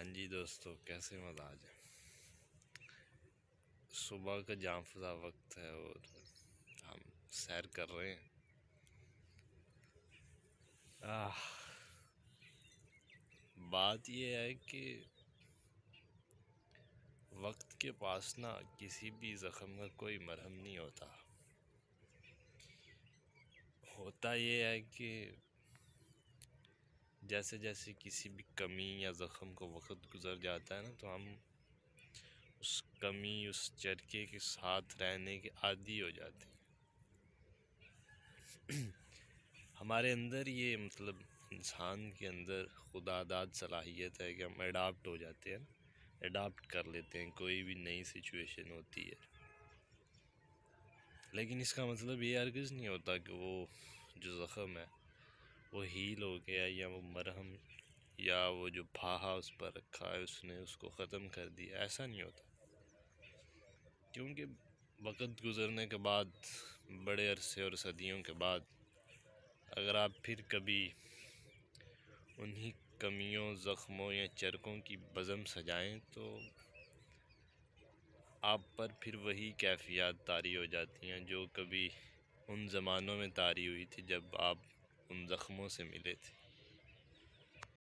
हाँ जी दोस्तों कैसे मजाज है सुबह का जाम वक्त है और हम सैर कर रहे हैं आह बात यह है कि वक्त के पास ना किसी भी ज़ख़म का कोई मरहम नहीं होता होता ये है कि जैसे जैसे किसी भी कमी या ज़ख़म को वक्त गुज़र जाता है ना तो हम उस कमी उस चरके के साथ रहने के आदि हो जाते हैं हमारे अंदर ये मतलब इंसान के अंदर खुदादाद सलाहियत है कि हम अडाप्ट हो जाते हैं अडाप्ट कर लेते हैं कोई भी नई सिचुएशन होती है लेकिन इसका मतलब ये अर्गज़ नहीं होता कि वो जो ज़ख़म है वो हील हो गया या वो मरहम या वो जो फाहा उस पर रखा है उसने उसको ख़त्म कर दिया ऐसा नहीं होता क्योंकि वक़्त गुज़रने के बाद बड़े अरसे और सदियों के बाद अगर आप फिर कभी उन्हीं कमियों ज़ख्मों या चरकों की बज़म सजाएं तो आप पर फिर वही कैफियत तारी हो जाती हैं जो कभी उन ज़मानों में तारी हुई थी जब आप उन ज़ख्मों से मिले थे